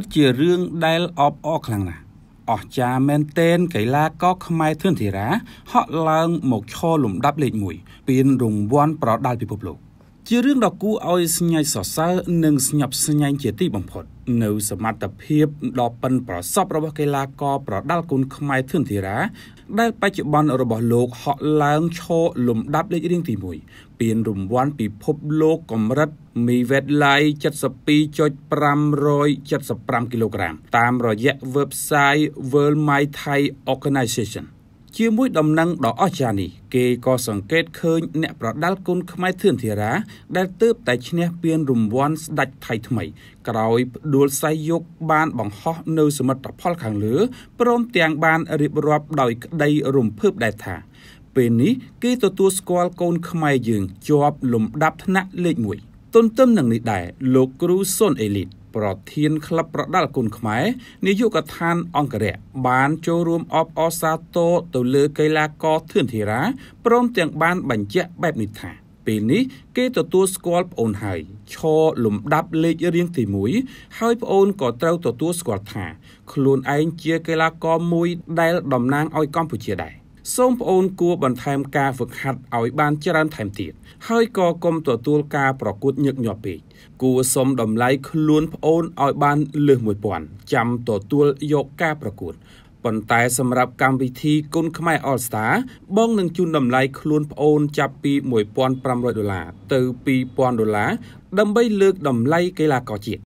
ពិតជារឿងដែលអបអរខ្លាំងណាស់អស្ចារ្យមែនទែនកីឡាករខ្មែរធឿនធីរា ហក់ឡើងមកឈរលំដាប់លេខ1ពានរង្វាន់ប្រដាល់ពិភពលោកជារឿងដ៏គួរឲ្យស្ញែងសរសើរនិងស្ញប់ស្ញែងជាទីបំផុត នៅសមត្ថភាពដ៏ប៉ិនប្រសប់របស់កីឡាករប្រដាល់គុនខ្មែរធឿនធីរាដែលបច្ចុប្បន្នរបស់លោកហក់ឡើងឈរលំដាប់លេខរៀងទី1ពានរង្វាន់ពិភពលោកកម្រិតមីវេតឡៃ72.575គីឡូក្រាមតាមរយៈ website World My Thai Organization ជាមួយដំណឹងដ៏អស្ចារ្យនេះគេក៏សង្កេតឃើញអ្នកប្រដាល់គុនខ្មែរធឿនធារាដែលទើបតែឈ្នះពានរង្វាន់ស្ដេចថៃថ្មី ក្រោយផ្ដួលសៃយក បាន បង្ហោះនៅ សមិទ្ធផលខាងលើព្រមទាំងបានរៀបរាប់ដោយក្តីរំភើបដែរថាពេលនេះគេទទួលស្គាល់កូនខ្មែរយើងជាប់លំដាប់ថ្នាក់លេខ1ទន្ទឹមនឹងនេះដែរលោកគ្រូសុនអេលីតប្រធានក្លឹបប្រដាល់គុណខ្មែរនាយកដ្ឋានអង្គរៈបានចូលរួមអបអរសាទរទៅលើកីឡាករធឿនធីរាព្រមទាំងបានបញ្ជាក់បែបនេះថាពេលនេះគេទទួលស្គាល់ប្អូនហើយឈរលំដាប់លេខរៀងទី1ហើយប្អូនក៏ត្រូវទទួលស្គាល់ថាខ្លួនឯងជាកីឡាករមួយដែលតំណាងឲ្យកម្ពុជាដែរសូមប្អូនគួរបន្ថែមការហ្វឹកហាត់ឲ្យបានច្រើនថែមទៀតហើយក៏កុំទទួលការប្រកួត ញឹកញាប់ពេកគួរសុំតម្លៃខ្លួនប្អូនឲ្យបាន លើស1000ចាំទទួលយកការប្រកួតប៉ុន្តែ សម្រាប់កម្មវិធីគុណខ្មែរ All Star បងនឹងជូនតម្លៃ ខ្លួនប្អូនចាប់ពី1500ដុល្លារទៅ2000ដុល្លារដើម្បី លើកតម្លៃកីឡាករជាតិ